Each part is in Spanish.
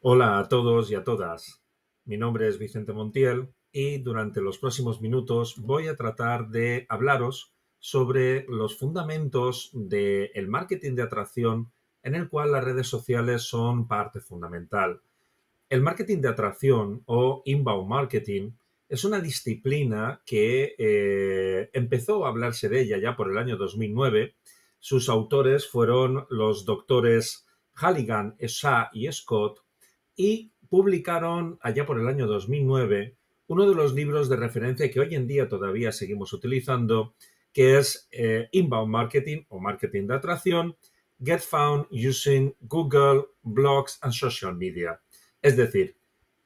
Hola a todos y a todas. Mi nombre es Vicente Montiel y durante los próximos minutos voy a tratar de hablaros sobre los fundamentos del marketing de atracción en el cual las redes sociales son parte fundamental. El marketing de atracción o inbound marketing es una disciplina que eh, empezó a hablarse de ella ya por el año 2009. Sus autores fueron los doctores Halligan, Esa y Scott, y publicaron allá por el año 2009 uno de los libros de referencia que hoy en día todavía seguimos utilizando, que es eh, Inbound Marketing o Marketing de Atracción, Get Found Using Google, Blogs and Social Media. Es decir,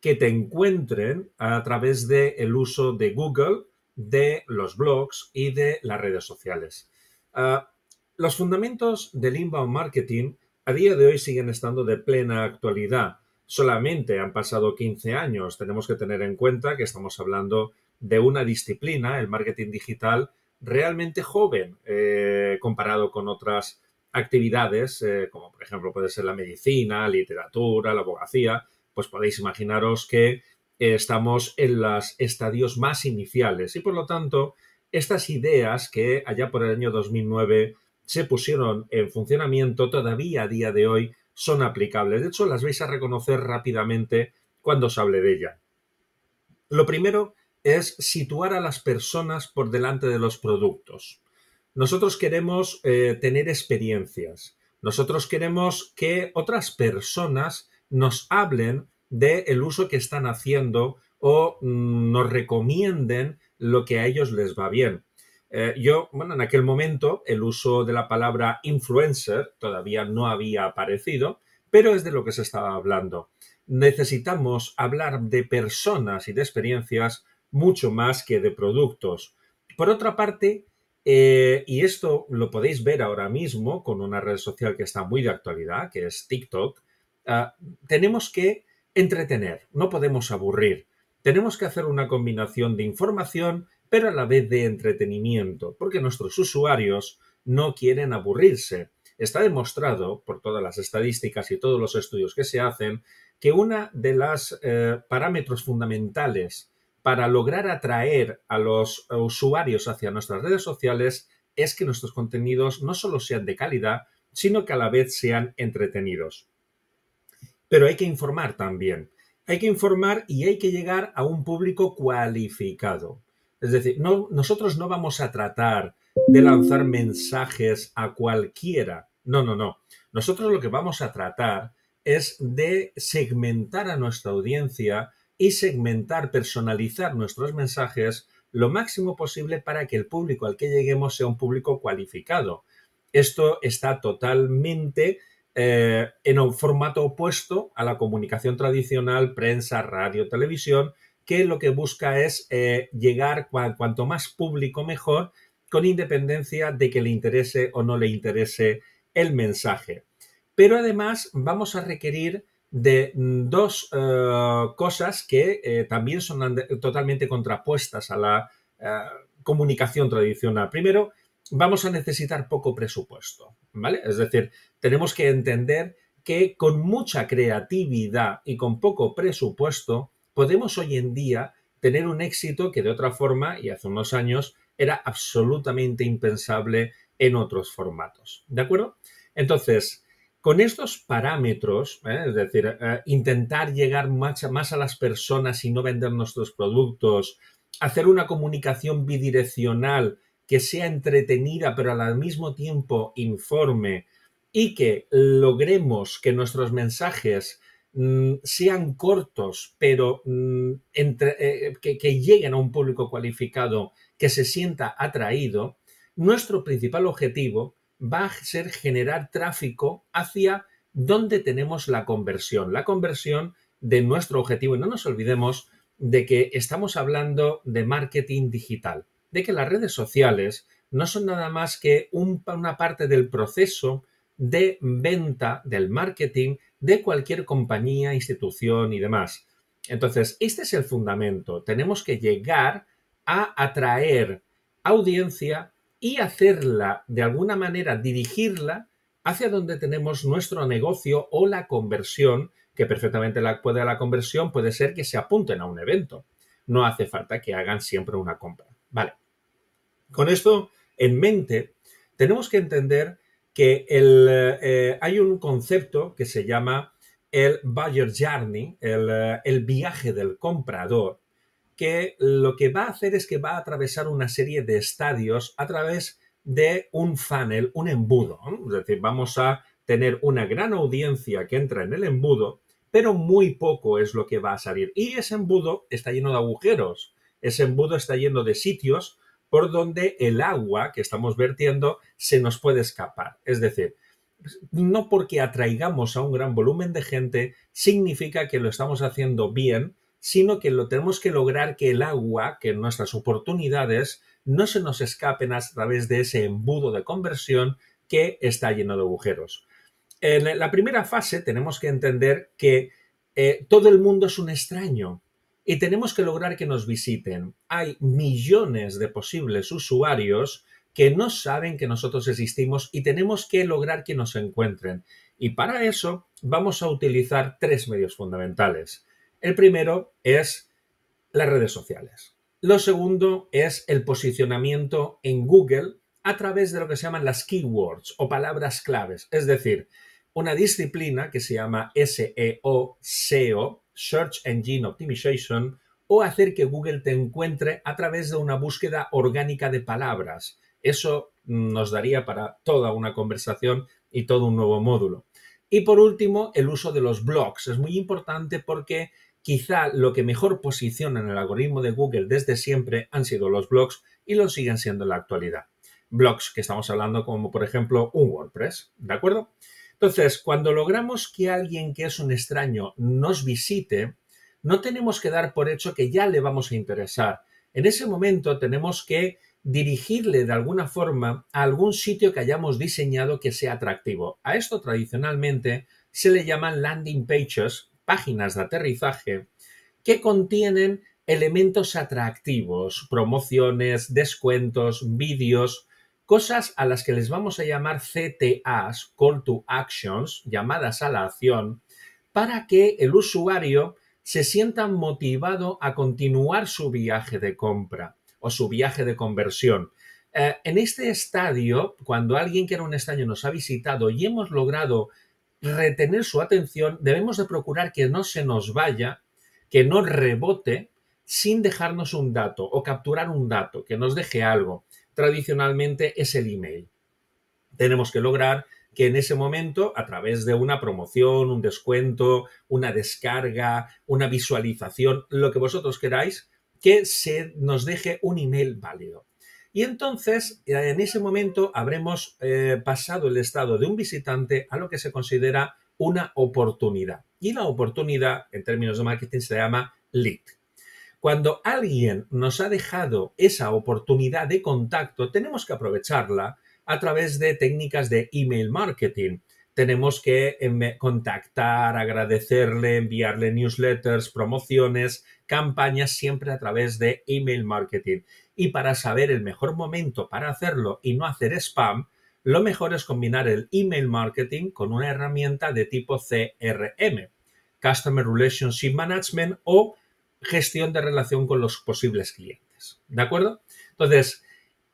que te encuentren a través del uso de Google, de los blogs y de las redes sociales. Ah, los fundamentos del inbound marketing a día de hoy siguen estando de plena actualidad Solamente han pasado 15 años. Tenemos que tener en cuenta que estamos hablando de una disciplina, el marketing digital, realmente joven eh, comparado con otras actividades, eh, como por ejemplo puede ser la medicina, la literatura, la abogacía, pues podéis imaginaros que eh, estamos en los estadios más iniciales y por lo tanto estas ideas que allá por el año 2009 se pusieron en funcionamiento todavía a día de hoy son aplicables. De hecho, las vais a reconocer rápidamente cuando os hable de ella. Lo primero es situar a las personas por delante de los productos. Nosotros queremos eh, tener experiencias. Nosotros queremos que otras personas nos hablen del el uso que están haciendo o mm, nos recomienden lo que a ellos les va bien. Eh, yo, bueno, en aquel momento el uso de la palabra influencer todavía no había aparecido, pero es de lo que se estaba hablando. Necesitamos hablar de personas y de experiencias mucho más que de productos. Por otra parte, eh, y esto lo podéis ver ahora mismo con una red social que está muy de actualidad, que es TikTok, ah, tenemos que entretener, no podemos aburrir. Tenemos que hacer una combinación de información pero a la vez de entretenimiento, porque nuestros usuarios no quieren aburrirse. Está demostrado por todas las estadísticas y todos los estudios que se hacen que uno de los eh, parámetros fundamentales para lograr atraer a los usuarios hacia nuestras redes sociales es que nuestros contenidos no solo sean de calidad, sino que a la vez sean entretenidos. Pero hay que informar también. Hay que informar y hay que llegar a un público cualificado. Es decir, nosotros no vamos a tratar de lanzar mensajes a cualquiera. No, no, no. Nosotros lo que vamos a tratar es de segmentar a nuestra audiencia y segmentar, personalizar nuestros mensajes lo máximo posible para que el público al que lleguemos sea un público cualificado. Esto está totalmente eh, en un formato opuesto a la comunicación tradicional, prensa, radio, televisión, que lo que busca es eh, llegar cuanto más público mejor, con independencia de que le interese o no le interese el mensaje. Pero además vamos a requerir de mm, dos eh, cosas que eh, también son totalmente contrapuestas a la comunicación tradicional. Primero, vamos a necesitar poco presupuesto, ¿vale? Es decir, tenemos que entender que con mucha creatividad y con poco presupuesto podemos hoy en día tener un éxito que de otra forma y hace unos años era absolutamente impensable en otros formatos. ¿De acuerdo? Entonces, con estos parámetros, ¿eh? es decir, eh, intentar llegar más a las personas y no vender nuestros productos, hacer una comunicación bidireccional que sea entretenida pero al mismo tiempo informe y que logremos que nuestros mensajes Mm, sean cortos, pero mm, eh, que, lleguen a un público cualificado que se sienta atraído, nuestro principal objetivo va a ser generar tráfico hacia donde tenemos la conversión, la conversión de nuestro objetivo. Y no nos olvidemos de que estamos hablando de marketing digital, de que las redes sociales no son nada más que una parte del proceso de venta, del marketing de cualquier compañía, institución y demás. Entonces, este es el fundamento. Tenemos que llegar a atraer audiencia y hacerla, de alguna manera, dirigirla hacia donde tenemos nuestro negocio o la conversión, que perfectamente la, puede la conversión puede ser que se apunten a un evento. No hace falta que hagan siempre una compra. Vale. Con esto en mente, tenemos que entender que eh, hay un concepto que se llama el buyer journey, el, eh, el viaje del comprador, que lo que va a hacer es que va a atravesar una serie de estadios a través de un funnel, un embudo. Es decir, vamos a tener una gran audiencia que entra en el embudo, pero muy poco es lo que va a salir. Y ese embudo está lleno de agujeros, ese embudo está lleno de sitios por donde el agua que estamos vertiendo se nos puede escapar. Es decir, no porque atraigamos a un gran volumen de gente significa que lo estamos haciendo bien, sino que lo tenemos que lograr que el agua, que nuestras oportunidades, no se nos escapen a través de ese embudo de conversión que está lleno de agujeros. En la primera fase tenemos que entender que eh, todo el mundo es un extraño, y tenemos que lograr que nos visiten. Hay millones de posibles usuarios que no saben que nosotros existimos y tenemos que lograr que nos encuentren. Y para eso vamos a utilizar tres medios fundamentales. El primero es las redes sociales. Lo segundo es el posicionamiento en Google a través de lo que se llaman las keywords o palabras claves, es decir, una disciplina que se llama SEO, SEO, Search Engine Optimization, o hacer que Google te encuentre a través de una búsqueda orgánica de palabras. Eso nos daría para toda una conversación y todo un nuevo módulo. Y por último, el uso de los blogs. Es muy importante porque quizá lo que mejor posiciona en el algoritmo de Google desde siempre han sido los blogs y lo siguen siendo en la actualidad. Blogs que estamos hablando como por ejemplo un WordPress, ¿de acuerdo? Entonces, cuando logramos que alguien que es un extraño nos visite, no tenemos que dar por hecho que ya le vamos a interesar. En ese momento tenemos que dirigirle de alguna forma a algún sitio que hayamos diseñado que sea atractivo. A esto tradicionalmente se le llaman landing pages, páginas de aterrizaje, que contienen elementos atractivos, promociones, descuentos, vídeos, cosas a las que les vamos a llamar CTAs, Call to Actions, llamadas a la acción, para que el usuario se sienta motivado a continuar su viaje de compra o su viaje de conversión. Eh, en este estadio, cuando alguien que era un estadio nos ha visitado y hemos logrado retener su atención, debemos de procurar que no se nos vaya, que no rebote sin dejarnos un dato o capturar un dato, que nos deje algo tradicionalmente es el email. Tenemos que lograr que en ese momento, a través de una promoción, un descuento, una descarga, una visualización, lo que vosotros queráis, que se nos deje un email válido. Y entonces, eh, en ese momento, habremos eh, pasado el estado de un visitante a lo que se considera una oportunidad. Y la oportunidad, en términos de marketing, se llama lead. Cuando alguien nos ha dejado esa oportunidad de contacto, tenemos que aprovecharla a través de técnicas de email marketing. Tenemos que em, contactar, agradecerle, enviarle newsletters, promociones, campañas, siempre a través de email marketing. Y para saber el mejor momento para hacerlo y no hacer spam, lo mejor es combinar el email marketing con una herramienta de tipo CRM, Customer Relationship Management o gestión de relación con los posibles clientes. ¿De acuerdo? Entonces,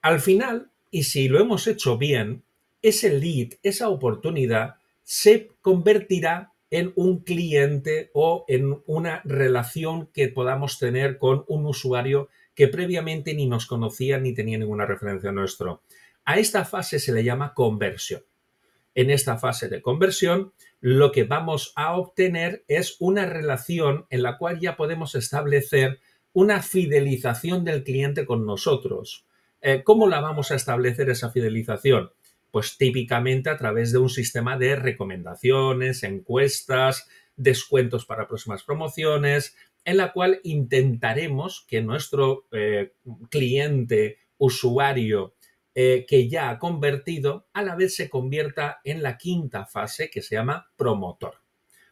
al final, y si lo hemos hecho bien, ese lead, esa oportunidad, se convertirá en un cliente o en una relación que podamos tener con un usuario que previamente ni nos conocía ni tenía ninguna referencia a nuestro. A esta fase se le llama conversión en esta fase de conversión, lo que vamos a obtener es una relación en la cual ya podemos establecer una fidelización del cliente con nosotros. Eh, ¿Cómo la vamos a establecer esa fidelización? Pues típicamente a través de un sistema de recomendaciones, encuestas, descuentos para próximas promociones, en la cual intentaremos que nuestro eh, cliente, usuario, eh, que ya ha convertido, a la vez se convierta en la quinta fase que se llama promotor.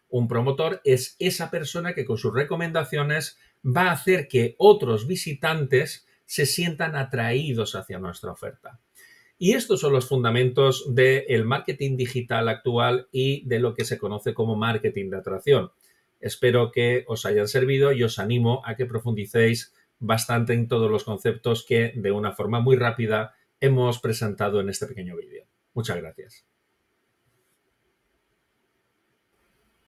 Un promotor es esa persona que con sus recomendaciones va a hacer que otros visitantes se sientan atraídos hacia nuestra oferta. Y estos son los fundamentos del marketing digital actual y de lo que se conoce como marketing de atracción. Espero que os hayan servido y os animo a que profundicéis bastante en todos los conceptos que de una forma muy rápida hemos presentado en este pequeño vídeo. Muchas gracias.